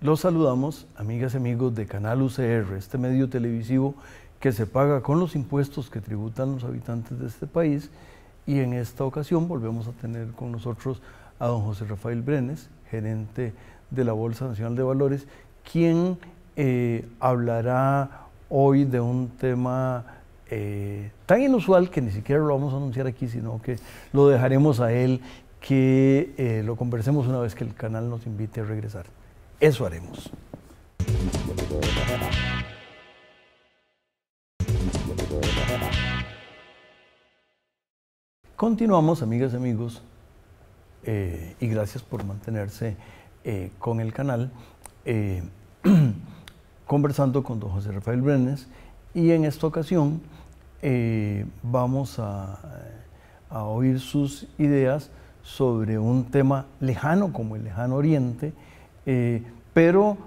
Los saludamos, amigas y amigos de Canal UCR, este medio televisivo que se paga con los impuestos que tributan los habitantes de este país. Y en esta ocasión volvemos a tener con nosotros a don José Rafael Brenes, gerente de la Bolsa Nacional de Valores, quien eh, hablará hoy de un tema eh, tan inusual que ni siquiera lo vamos a anunciar aquí, sino que lo dejaremos a él que eh, lo conversemos una vez que el canal nos invite a regresar. Eso haremos. Continuamos, amigas y amigos, eh, y gracias por mantenerse eh, con el canal, eh, conversando con don José Rafael Brenes, y en esta ocasión vamos a, oír sus ideas sobre un tema lejano como el lejano oriente, pero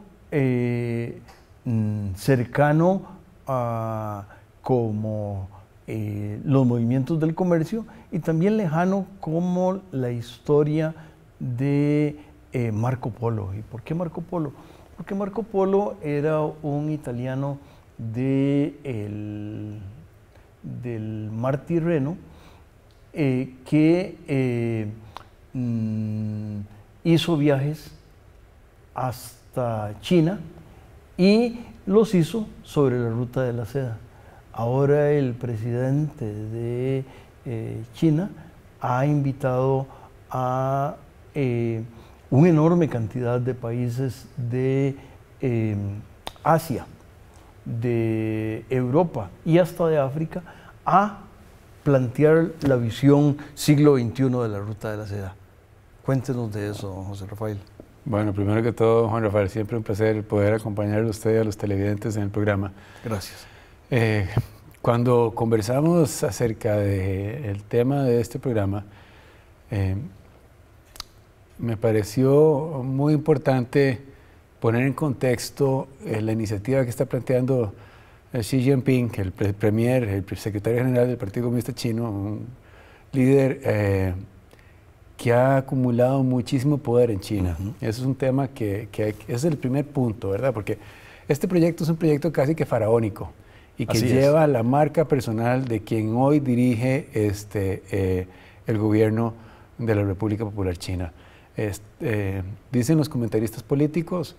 mm, cercano a como eh, los movimientos del comercio y también lejano como la historia de eh, Marco Polo. ¿Y por qué Marco Polo? Porque Marco Polo era un italiano de del mar Tirreno eh, que mm, hizo viajes hasta China y los hizo sobre la ruta de la seda. Ahora el presidente de eh, China ha invitado a eh, una enorme cantidad de países de eh, Asia, de Europa y hasta de África a plantear la visión siglo XXI de la ruta de la seda. Cuéntenos de eso, José Rafael. Bueno, primero que todo, Juan Rafael, siempre un placer poder acompañar a usted y a los televidentes en el programa. Gracias. Eh, cuando conversamos acerca del tema de este programa, eh, me pareció muy importante poner en contexto eh, la iniciativa que está planteando Xi Jinping, el premier, el secretario general del Partido Comunista Chino, un líder que ha acumulado muchísimo poder en China. Ese Eso es un tema que es el primer punto, ¿verdad? Porque este proyecto es un proyecto casi que faraónico y que lleva la marca personal de quien hoy dirige este, eh, el gobierno de la República Popular China. Este, dicen los comentaristas políticos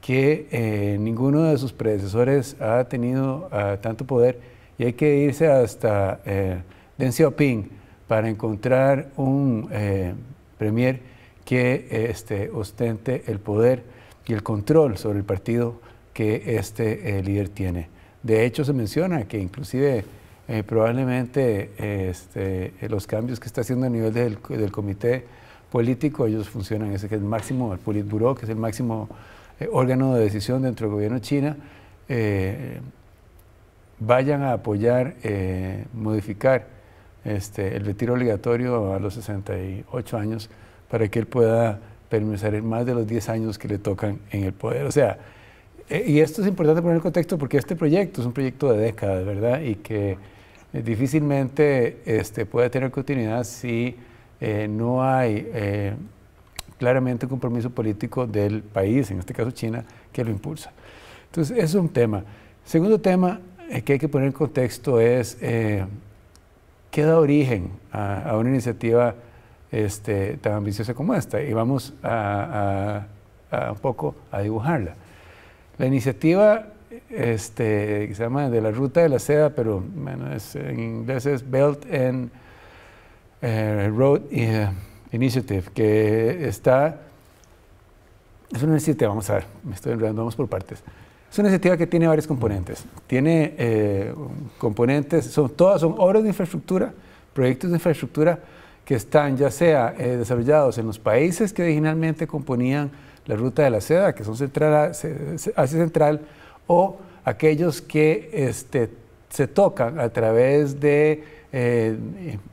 que eh, ninguno de sus predecesores ha tenido ah, tanto poder y hay que irse hasta eh, Deng Xiaoping para encontrar un premier que este, ostente el poder y el control sobre el partido que este líder tiene. De hecho, se menciona que inclusive eh, probablemente este, los cambios que está haciendo a nivel del, comité político, ellos funcionan, ese que es el máximo, el eh, Politburo, que es el máximo órgano de decisión dentro del gobierno de china, eh, vayan a apoyar, modificar este, el retiro obligatorio a los 68 años para que él pueda permanecer más de los 10 años que le tocan en el poder. O sea, eh, y esto es importante poner en contexto porque este proyecto es un proyecto de décadas, ¿verdad? Y que eh, difícilmente este, puede tener continuidad si eh, no hay claramente un compromiso político del país, en este caso China, que lo impulsa. Entonces, es un tema. Segundo tema que hay que poner en contexto es qué da origen a, una iniciativa este, tan ambiciosa como esta. Y vamos a un poco a dibujarla. La iniciativa este, se llama de la Ruta de la Seda, pero en inglés es Belt and eh, Road eh, Initiative, que está... Es una iniciativa, vamos a ver, me estoy enredando, vamos por partes. Es una iniciativa que tiene varios componentes. Tiene eh, componentes, son, todas son obras de infraestructura, proyectos de infraestructura que están ya sea desarrollados en los países que originalmente componían la ruta de la seda, que son central, central, o aquellos que este, se tocan a través de eh,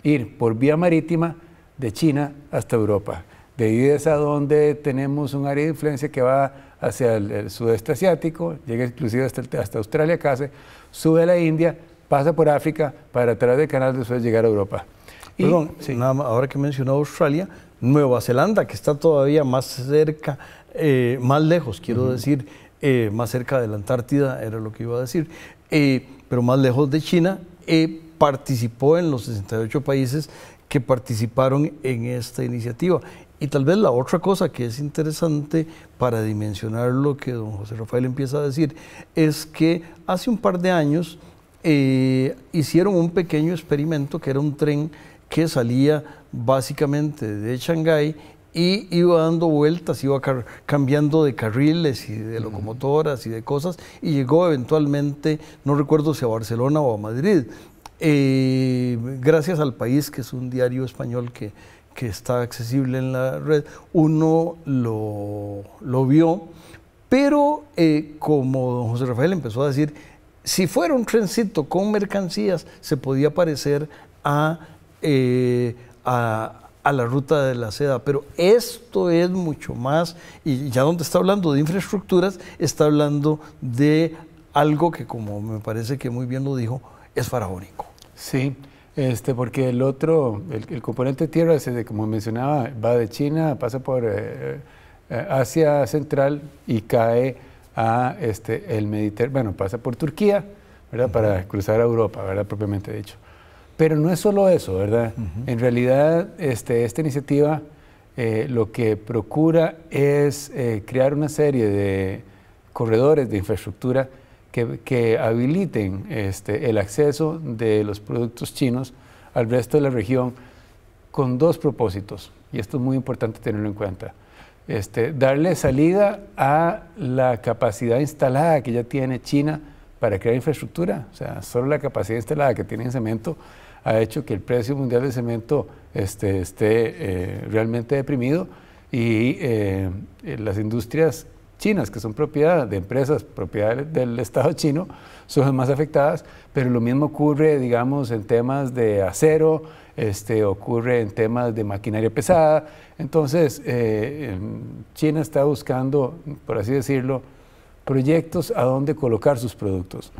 ir por vía marítima de China hasta Europa. De ahí es a donde tenemos un área de influencia que va hacia el, sudeste asiático, llega inclusive hasta, Australia, casi, sube a la India, pasa por África, para través del canal de después llegar a Europa. Y, Perdón, ahora que mencionó Australia, Nueva Zelanda, que está todavía más cerca eh, más lejos, quiero decir, eh, más cerca de la Antártida, era lo que iba a decir, eh, pero más lejos de China, participó en los 68 países que participaron en esta iniciativa. Y tal vez la otra cosa que es interesante para dimensionar lo que don José Rafael empieza a decir es que hace un par de años hicieron un pequeño experimento que era un tren que salía básicamente de Shanghái y iba dando vueltas, iba cambiando de carriles y de locomotoras y de cosas, y llegó eventualmente, no recuerdo si a Barcelona o a Madrid, eh, gracias al país, que es un diario español que, está accesible en la red, uno lo, vio, pero eh, como don José Rafael empezó a decir, si fuera un trencito con mercancías, se podía parecer a eh, a la ruta de la seda, pero esto es mucho más, y ya donde está hablando de infraestructuras, está hablando de algo que como me parece que muy bien lo dijo, es faraónico. Sí, este, porque el otro, el, componente tierra, como mencionaba, va de China, pasa por eh, eh, Asia Central y cae a este, el Mediterráneo, bueno, pasa por Turquía, ¿verdad? Para cruzar a Europa, ¿verdad? Propiamente dicho. Pero no es solo eso, ¿verdad? En realidad, este, esta iniciativa eh, lo que procura es eh, crear una serie de corredores de infraestructura que, habiliten este, el acceso de los productos chinos al resto de la región con dos propósitos, y esto es muy importante tenerlo en cuenta. Este, darle salida a la capacidad instalada que ya tiene China para crear infraestructura. O sea, solo la capacidad instalada que tiene en cemento ha hecho que el precio mundial de cemento este, esté eh, realmente deprimido y eh, las industrias chinas, que son propiedad de empresas, propiedad del Estado chino, son las más afectadas, pero lo mismo ocurre, digamos, en temas de acero, este, ocurre en temas de maquinaria pesada. Entonces, eh, China está buscando, por así decirlo, proyectos a dónde colocar sus productos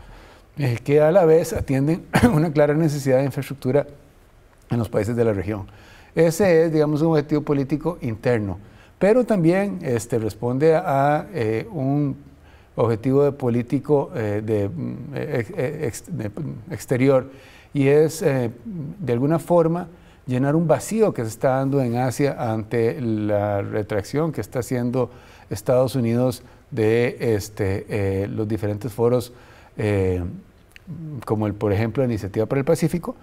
que a la vez atienden una clara necesidad de infraestructura en los países de la región. Ese es, digamos, un objetivo político interno, pero también este, responde a eh, un objetivo de político eh, mm, e, e, mm, exterior y es, eh, de alguna forma, llenar un vacío que se está dando en Asia ante la retracción que está haciendo Estados Unidos de este, los diferentes foros eh, como el, por ejemplo la Iniciativa para el Pacífico,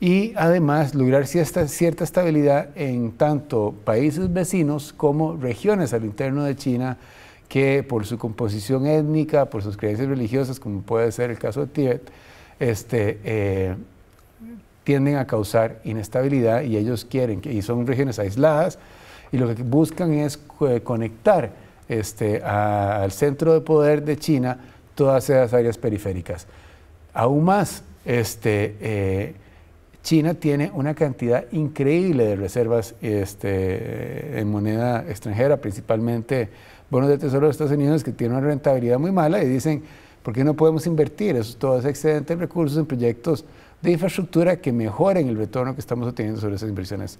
y además lograr cierta, cierta estabilidad en tanto países vecinos como regiones al interno de China que por su composición étnica, por sus creencias religiosas, como puede ser el caso de Tíbet, este, eh, tienden a causar inestabilidad y ellos quieren, y son regiones aisladas, y lo que buscan es eh, conectar este, al centro de poder de China todas esas áreas periféricas. Aún más, este, eh, China tiene una cantidad increíble de reservas este, en moneda extranjera, principalmente bonos de tesoro de Estados Unidos que tienen una rentabilidad muy mala y dicen, ¿por qué no podemos invertir eso, todo ese excedente de recursos en proyectos de infraestructura que mejoren el retorno que estamos obteniendo sobre esas inversiones?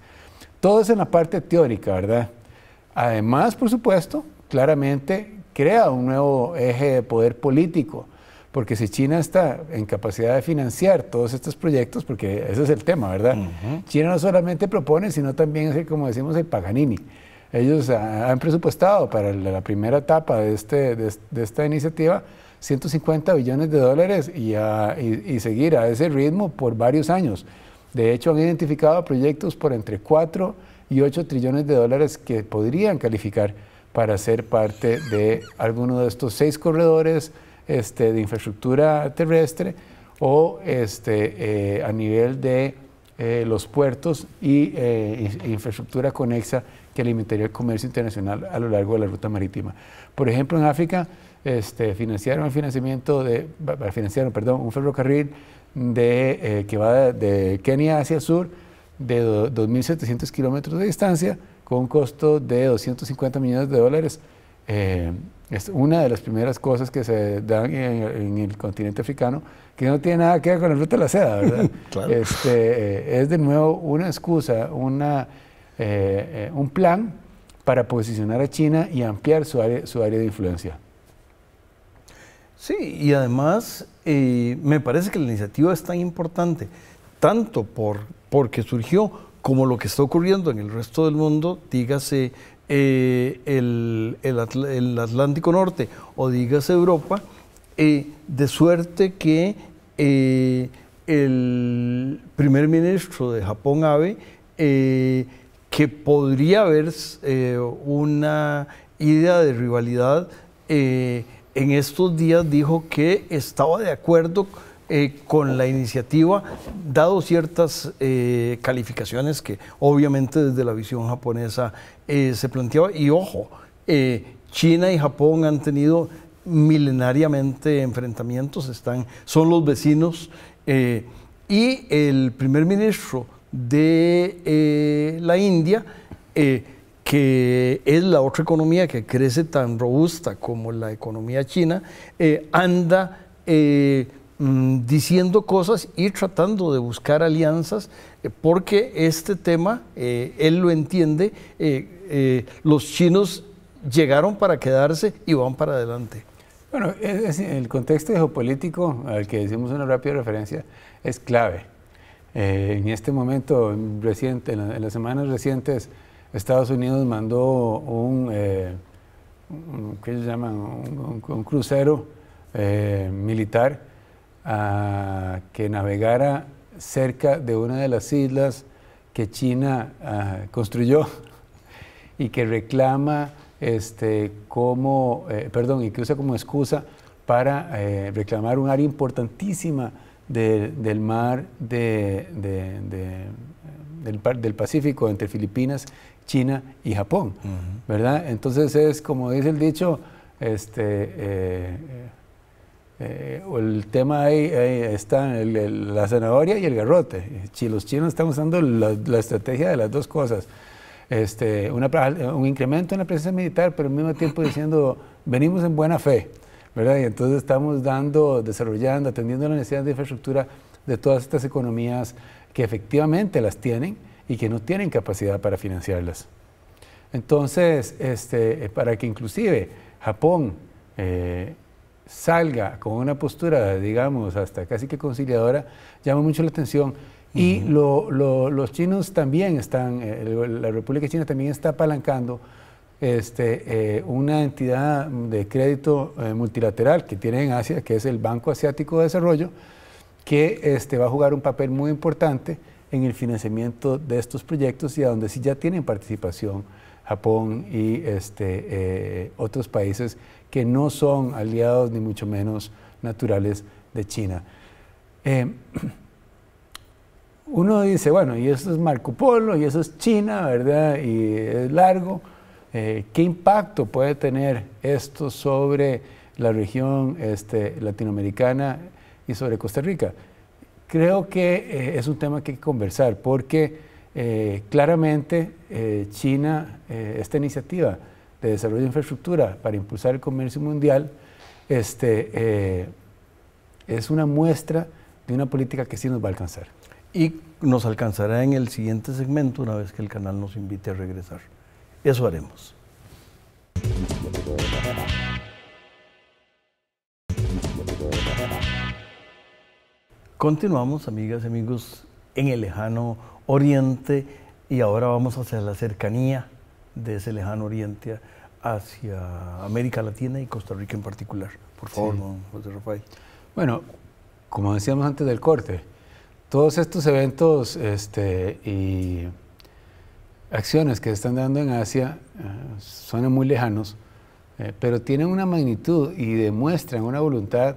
Todo es en la parte teórica, ¿verdad? Además, por supuesto, claramente crea un nuevo eje de poder político. Porque si China está en capacidad de financiar todos estos proyectos, porque ese es el tema, ¿verdad? China no solamente propone, sino también es, como decimos, el Paganini. Ellos han presupuestado para la primera etapa de, este, de, esta iniciativa 150 billones de dólares y, a, y, y, seguir a ese ritmo por varios años. De hecho, han identificado proyectos por entre 4 y 8 trillones de dólares que podrían calificar para ser parte de alguno de estos seis corredores este, de infraestructura terrestre o este, eh, a nivel de eh, los puertos y eh, infraestructura conexa que alimentaría el comercio internacional a lo largo de la ruta marítima. Por ejemplo, en África este, financiaron financiamiento de, financiaron, perdón, un ferrocarril de, que va de, de Kenia hacia el sur de 2.700 kilómetros de distancia con un costo de 250 millones de dólares. Eh, es una de las primeras cosas que se dan en, el continente africano, que no tiene nada que ver con la ruta de la seda, ¿verdad? Este, eh, es de nuevo una excusa, una, eh, un plan para posicionar a China y ampliar su área, su área de influencia. Sí, y además me parece que la iniciativa es tan importante, tanto por, porque surgió como lo que está ocurriendo en el resto del mundo, dígase eh, el, Atlántico Norte o dígase Europa, eh, de suerte que eh, el primer ministro de Japón, Abe, que podría haber una idea de rivalidad, en estos días dijo que estaba de acuerdo con eh, con la iniciativa, dado ciertas eh, calificaciones que obviamente desde la visión japonesa eh, se planteaba. Y ojo, China y Japón han tenido milenariamente enfrentamientos, están, son los vecinos. y el primer ministro de la India, que es la otra economía que crece tan robusta como la economía china, anda Mm, diciendo cosas y tratando de buscar alianzas, eh, porque este tema, eh, él lo entiende, eh, los chinos llegaron para quedarse y van para adelante. Bueno, el contexto geopolítico al que hicimos una rápida referencia es clave. en este momento reciente, en, las semanas recientes, Estados Unidos mandó un que se llama? Un, crucero militar a que navegara cerca de una de las islas que China ah, construyó y que reclama este, como, eh, perdón, y que usa como excusa para eh, reclamar un área importantísima del mar de, del, del, Pacífico entre Filipinas, China y Japón, ¿verdad? Entonces es como dice el dicho, este, eh, eh, el tema ahí, está la zanahoria y el garrote. Los chinos están usando la, estrategia de las dos cosas. Este, un incremento en la presencia militar, pero al mismo tiempo diciendo, venimos en buena fe, ¿verdad? Y entonces estamos dando, desarrollando, atendiendo la necesidad de infraestructura de todas estas economías que efectivamente las tienen y que no tienen capacidad para financiarlas. Entonces, este, eh, para que inclusive Japón, eh, salga con una postura, digamos, hasta casi que conciliadora, llama mucho la atención. Y los chinos también están, eh, la República China también está apalancando este, eh, una entidad de crédito eh, multilateral que tiene en Asia, que es el Banco Asiático de Desarrollo, que este, va a jugar un papel muy importante en el financiamiento de estos proyectos y a donde sí ya tienen participación Japón y este, otros países que no son aliados ni mucho menos naturales de China. Eh, uno dice, bueno, y eso es Marco Polo, y eso es China, ¿verdad? Y es largo. Eh, ¿Qué impacto puede tener esto sobre la región este, latinoamericana y sobre Costa Rica? Creo que eh, es un tema que hay que conversar porque claramente China, esta iniciativa de desarrollo de infraestructura para impulsar el comercio mundial, este, eh, es una muestra de una política que sí nos va a alcanzar. Y nos alcanzará en el siguiente segmento una vez que el canal nos invite a regresar. Eso haremos. Continuamos, amigas y amigos, en el lejano oriente y ahora vamos hacia la cercanía de ese lejano oriente hacia América Latina y Costa Rica en particular. Por favor, José Rafael. Bueno, como decíamos antes del corte, todos estos eventos este, y acciones que se están dando en Asia eh, suenan muy lejanos, eh, pero tienen una magnitud y demuestran una voluntad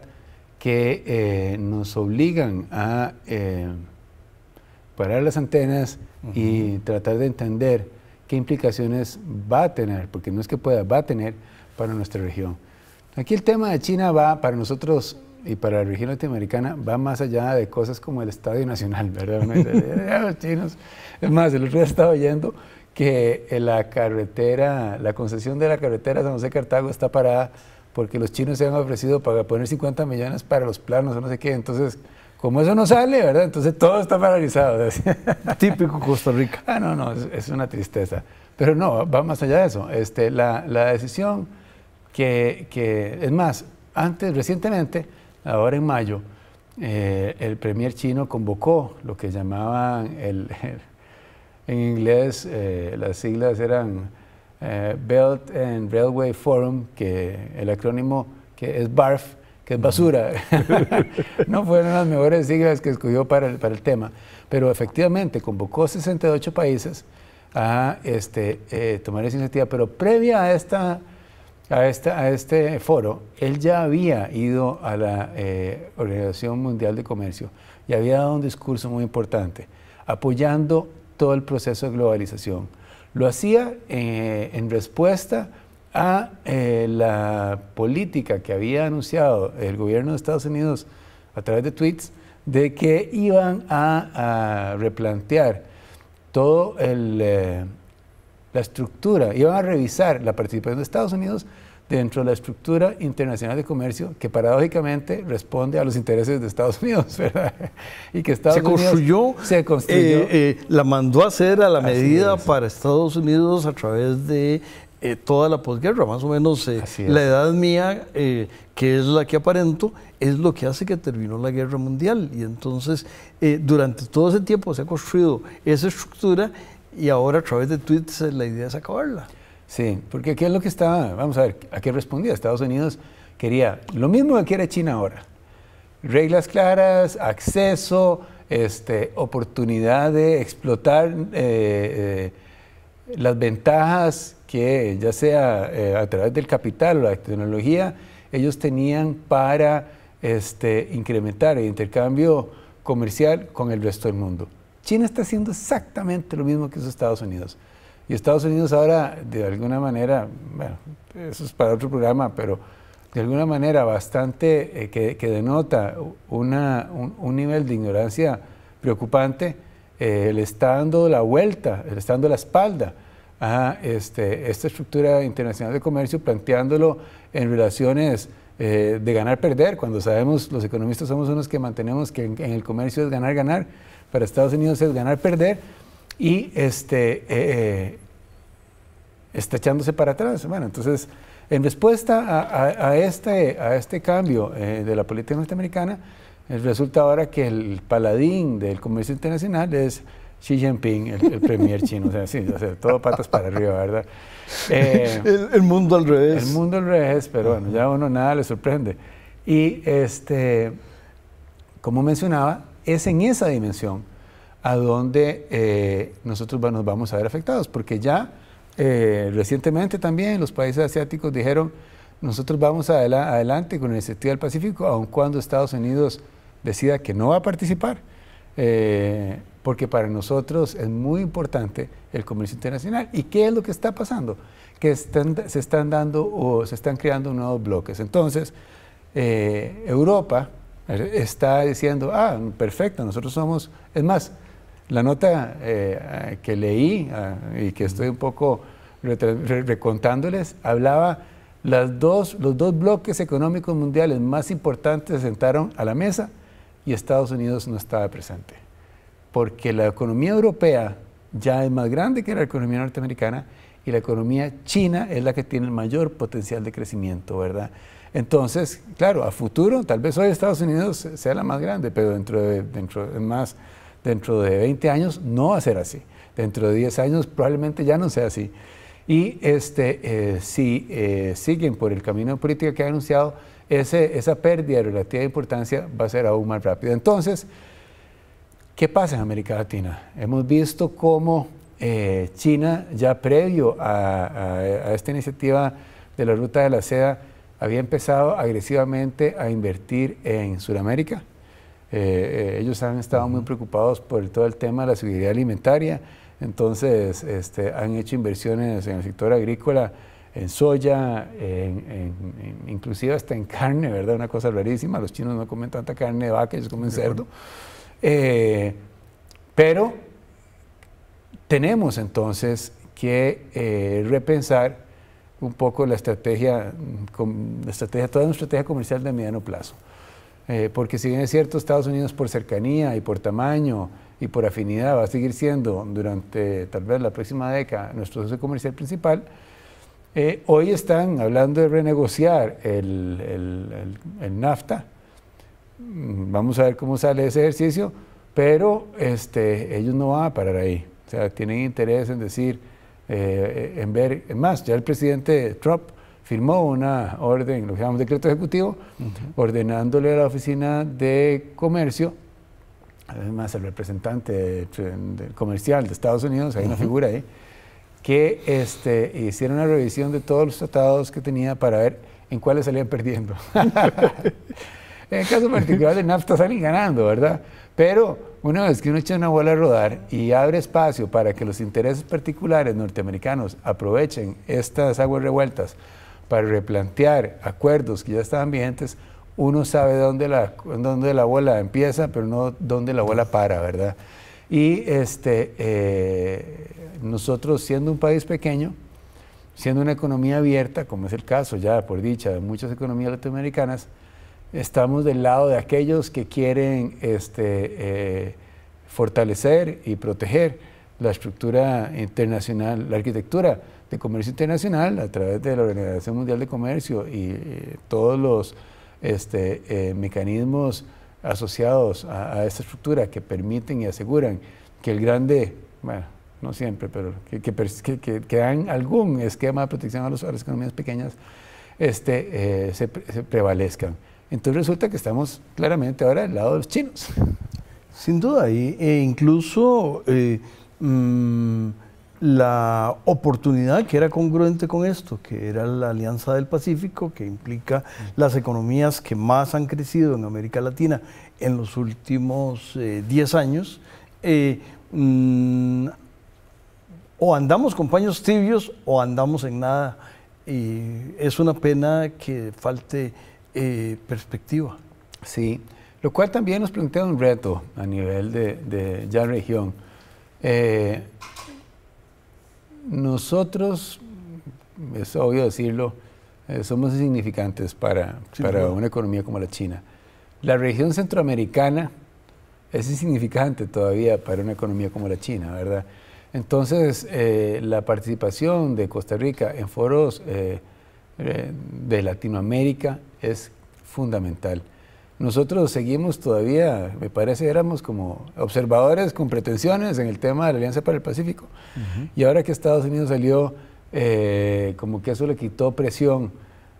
que eh, nos obligan a parar las antenas y tratar de entender qué implicaciones va a tener, porque no es que pueda, va a tener para nuestra región. Aquí el tema de China va para nosotros y para la región latinoamericana va más allá de cosas como el Estadio Nacional, ¿verdad? los chinos. Es más, el otro día estaba oyendo que eh, la carretera, la concesión de la carretera San José Cartago está parada porque los chinos se han ofrecido para poner 50 millones para los planos no sé qué. Entonces, como eso no sale, ¿verdad? Entonces todo está paralizado. Típico Costa ah, no, no, es, una tristeza. Pero no, va más allá de eso. Este, la, decisión que, es más, antes, recientemente, ahora en mayo, eh, el premier chino convocó lo que llamaban, el, en inglés eh, las siglas eran eh, Belt and Railway Forum, que el acrónimo que es BARF, que es basura. no fueron las mejores siglas que escogió para el, para el tema. Pero efectivamente convocó 68 países a este, eh, tomar esa iniciativa. Pero previa a, esta, a, este foro, él ya había ido a la eh, Organización Mundial de Comercio y había dado un discurso muy importante, apoyando todo el proceso de globalización. Lo hacía eh, en respuesta a eh, la política que había anunciado el gobierno de Estados Unidos a través de tweets de que iban a, replantear todo eh, la estructura, iban a revisar la participación de Estados Unidos dentro de la estructura internacional de comercio que paradójicamente responde a los intereses de Estados Unidos, ¿verdad? Y que Estados se construyó, se construyó. Eh, la mandó a hacer a la medida para Estados Unidos a través de eh, toda la posguerra, más o menos eh, la edad mía, eh, que es la que aparento, es lo que hace que terminó la guerra mundial. Y entonces, durante todo ese tiempo se ha construido esa estructura y ahora a través de tweets la idea es acabarla. Sí, porque aquí es lo que estaba? Vamos a ver, ¿a qué respondía? Estados Unidos quería lo mismo que quiere China ahora. Reglas claras, acceso, este, oportunidad de explotar las ventajas que ya sea eh, a través del capital o la tecnología, ellos tenían para este, incrementar el intercambio comercial con el resto del mundo. China está haciendo exactamente lo mismo que los Estados Unidos. Y Estados Unidos ahora, de alguna manera, bueno, eso es para otro programa, pero de alguna manera bastante eh, que, que, denota una, un nivel de ignorancia preocupante, eh, le está dando la vuelta, le está dando la espalda a este, esta estructura internacional de comercio, planteándolo en relaciones eh, de ganar-perder, cuando sabemos, los economistas somos unos que mantenemos que en, el comercio es ganar-ganar, para Estados Unidos es ganar-perder, y este, eh, está echándose para atrás. Bueno, entonces, en respuesta este, a este cambio de la política norteamericana, Resulta ahora que el paladín del comercio internacional es Xi Jinping, el, premier chino. O sea, sí, todo patas para arriba, ¿verdad? Eh, el, mundo al revés. El mundo al revés, pero bueno, ya a uno nada le sorprende. Y este, como mencionaba, es en esa dimensión a donde eh, nosotros nos vamos a ver afectados, porque ya eh, recientemente también los países asiáticos dijeron, nosotros vamos adelante con la iniciativa del Pacífico, aun cuando Estados Unidos decida que no va a participar, eh, porque para nosotros es muy importante el comercio internacional. ¿Y qué es lo que está pasando? Que se están dando o se están creando nuevos bloques. Entonces, eh, Europa está diciendo, ah, perfecto, nosotros somos, es más, la nota eh, que leí ah, y que estoy un poco recontándoles, hablaba las dos, los dos bloques económicos mundiales más importantes se sentaron a la mesa y Estados Unidos no estaba presente. Porque la economía europea ya es más grande que la economía norteamericana y la economía china es la que tiene el mayor potencial de crecimiento, ¿verdad? Entonces, claro, a futuro, tal vez hoy Estados Unidos sea la más grande, pero dentro de, dentro más, dentro de 20 años no va a ser así. Dentro de 10 años probablemente ya no sea así. Y este, eh, si eh, siguen por el camino de política que ha anunciado, esa pérdida de relativa importancia va a ser aún más rápida. Entonces, ¿qué pasa en América Latina? Hemos visto cómo eh, China, ya previo a, esta iniciativa de la Ruta de la Seda, había empezado agresivamente a invertir en Sudamérica. Eh, eh, ellos han estado muy preocupados por todo el tema de la seguridad alimentaria, entonces este, han hecho inversiones en el sector agrícola en soya, inclusive hasta en carne, ¿verdad? Una cosa rarísima, los chinos no comen tanta carne de vaca, ellos comen cerdo. Eh, pero tenemos entonces que eh, repensar un poco la estrategia, estrategia, toda nuestra estrategia comercial de mediano plazo. Eh, porque si bien es cierto, Estados Unidos por cercanía y por tamaño y por afinidad va a seguir siendo durante tal vez la próxima década nuestro socio comercial principal, eh, hoy están hablando de renegociar el, NAFTA. Mm, vamos a ver cómo sale ese ejercicio, pero este, ellos no van a parar ahí. O sea, tienen interés en decir, eh, en ver, más, ya el presidente Trump firmó una orden, lo llamamos decreto ejecutivo, ordenándole a la Oficina de Comercio, además el representante comercial de Estados Unidos, hay una figura ahí, que este, una revisión de todos los tratados que tenía para ver en cuáles salían perdiendo. en el caso particular de NAFTA salen ganando, ¿verdad? Pero una vez que uno echa una bola a rodar y abre espacio para que los intereses particulares norteamericanos aprovechen estas aguas revueltas para replantear acuerdos que ya estaban vigentes, uno sabe dónde la, dónde la bola empieza, pero no dónde la bola para, ¿verdad? Y este, eh, nosotros siendo un país pequeño, siendo una economía abierta, como es el caso ya por dicha de muchas economías latinoamericanas, estamos del lado de aquellos que quieren este, eh, fortalecer y proteger la estructura internacional, la arquitectura de comercio internacional a través de la Organización Mundial de Comercio y eh, todos los este, mecanismos asociados a, esta estructura que permiten y aseguran que el grande, bueno, no siempre, pero que, que, dan algún esquema de protección a, los, las economías pequeñas, este, eh, se, prevalezcan. Entonces resulta que estamos claramente ahora del lado de los chinos. Sin duda, e incluso eh, mm, la oportunidad que era congruente con esto, que era la Alianza del Pacífico, que implica las economías que más han crecido en América Latina en los últimos 10 eh, años, eh, mm, o andamos con paños tibios o andamos en nada. Y es una pena que falte eh, perspectiva. Sí, lo cual también nos plantea un reto a nivel de, la ya región. Nosotros, es obvio decirlo, eh, somos insignificantes para, una economía como la China. La región centroamericana es insignificante todavía para una economía como la China, ¿verdad? Entonces, eh, la participación de Costa Rica en foros eh, de Latinoamérica es fundamental. Nosotros seguimos todavía, me parece, éramos como observadores con pretensiones en el tema de la Alianza para el Pacífico. Y ahora que Estados Unidos salió, eh, como que eso le quitó presión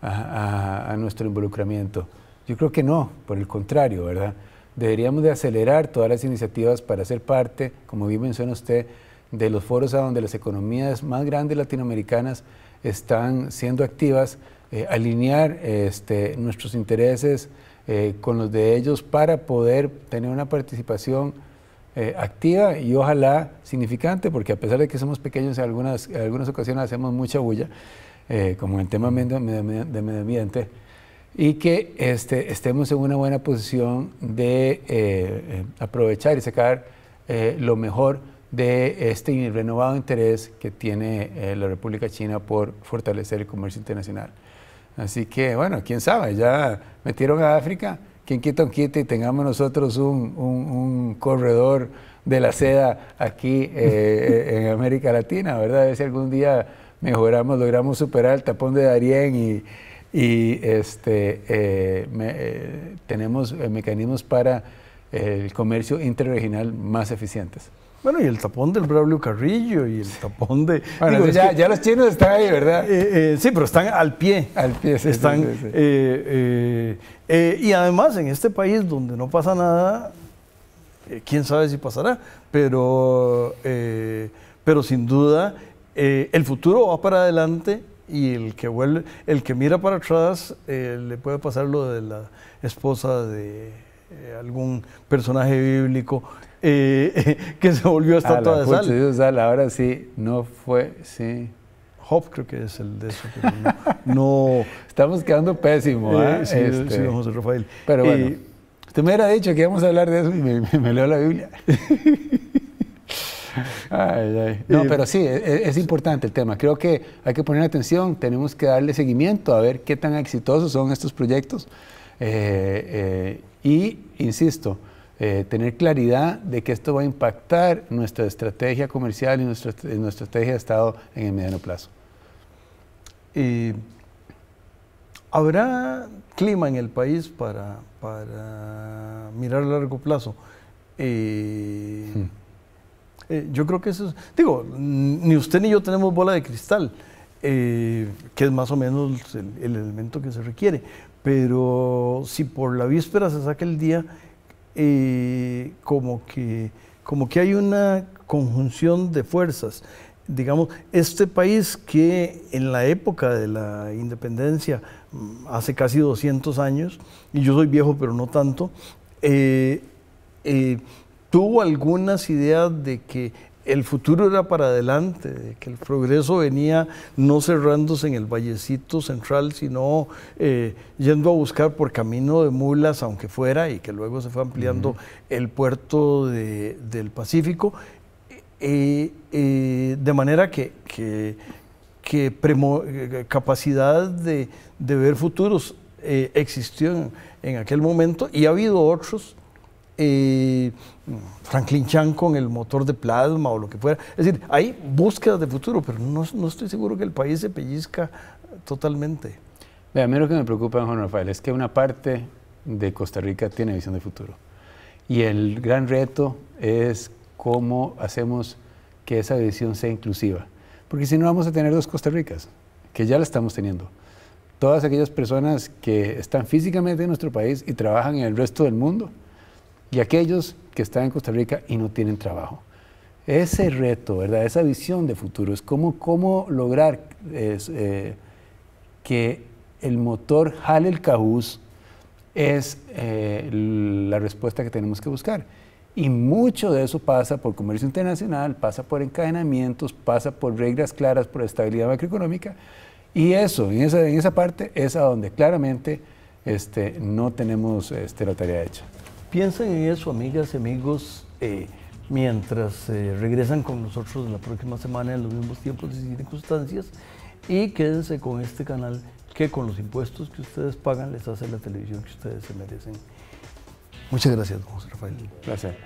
a, nuestro involucramiento. Yo creo que no, por el contrario, ¿verdad? Deberíamos de acelerar todas las iniciativas para ser parte, como bien menciona usted, de los foros a donde las economías más grandes latinoamericanas están siendo activas, eh, alinear este, nuestros intereses eh, con los de ellos para poder tener una participación eh, activa y ojalá significante, porque a pesar de que somos pequeños en algunas, algunas ocasiones hacemos mucha bulla, eh, como en el tema de medio ambiente, y que este, estemos en una buena posición de aprovechar y sacar lo mejor de este renovado interés que tiene la República China por fortalecer el comercio internacional. Así que, bueno, quién sabe, ya metieron a África, quien quita un quita y tengamos nosotros un, corredor de la seda aquí eh, eh, en América Latina, ¿verdad? A ver si algún día mejoramos, logramos superar el tapón de Darien y, este, eh, tenemos mecanismos para el comercio interregional más eficientes. Bueno, y el tapón del Braulio Carrillo y el tapón de. Bueno, ya, los chinos están ahí, ¿verdad? Eh, eh, sí, pero están al pie. Al pie, sí. Están, eh, y además, en este país donde no pasa nada, quién sabe si pasará, pero, pero sin duda el futuro va para adelante y el que, vuelve, el que mira para atrás le puede pasar lo de la esposa de algún personaje bíblico que se volvió toda la de Ahora sí, no fue, sí. Hop creo que es el de eso. no, Estamos quedando pésimo, ¿ah? ¿eh? sí, sí, este, Rafael. Pero eh, bueno, usted me hubiera dicho que íbamos a hablar de eso y me, leo la Biblia. No, pero sí, es, e, es, importante el tema. Creo que hay que poner atención, tenemos que darle seguimiento a ver qué tan exitosos son estos proyectos. Eh, eh, y, insisto, eh, tener claridad de que esto va a impactar nuestra estrategia comercial y nuestra, estrategia de Estado en el mediano plazo. ¿Habrá clima en el país para, para mirar a largo plazo? Hmm. Eh, yo creo que eso es, digo, ni usted ni yo tenemos bola de cristal, eh, que es más o menos el, elemento que se requiere, pero si por la víspera se saca el día, eh, como, que, como que hay una conjunción de fuerzas. Digamos, este país que en la época de la independencia, mm, hace casi 200 años, y yo soy viejo pero no tanto, eh, eh, tuvo algunas ideas de que el futuro era para adelante, que el progreso venía no cerrándose en el vallecito central, sino eh, yendo a buscar por camino de mulas, aunque fuera, y que luego se fue ampliando el puerto del Pacífico, eh, eh, de manera que, capacidad de, ver futuros existió en, en aquel momento y ha habido otros eh, Franklin Chan con el motor de plasma o lo que fuera. Es decir, hay búsquedas de futuro, pero no, estoy seguro que el país se pellizca totalmente. a mí lo que me preocupa, Juan Rafael, es que una parte de Costa Rica tiene visión de futuro. Y el gran reto es cómo hacemos que esa visión sea inclusiva. Porque si no vamos a tener dos Costa Ricas, que ya la estamos teniendo. Todas aquellas personas que están físicamente en nuestro país y trabajan en el resto del mundo, y aquellos que están en Costa Rica y no tienen trabajo. Ese reto, ¿verdad? esa visión de futuro, es cómo, lograr eh, que el motor jale el cajús, es eh, la respuesta que tenemos que buscar. Y mucho de eso pasa por comercio internacional, pasa por encadenamientos, pasa por reglas claras, por estabilidad macroeconómica. Y eso, en esa, parte, es a donde claramente este, no tenemos este, la tarea hecha. Piensen en eso, amigas y amigos, eh, mientras eh, regresan con nosotros la próxima semana en los mismos tiempos y circunstancias. Y quédense con este canal que con los impuestos que ustedes pagan les hace la televisión que ustedes se merecen. Muchas gracias, don José Rafael. Gracias.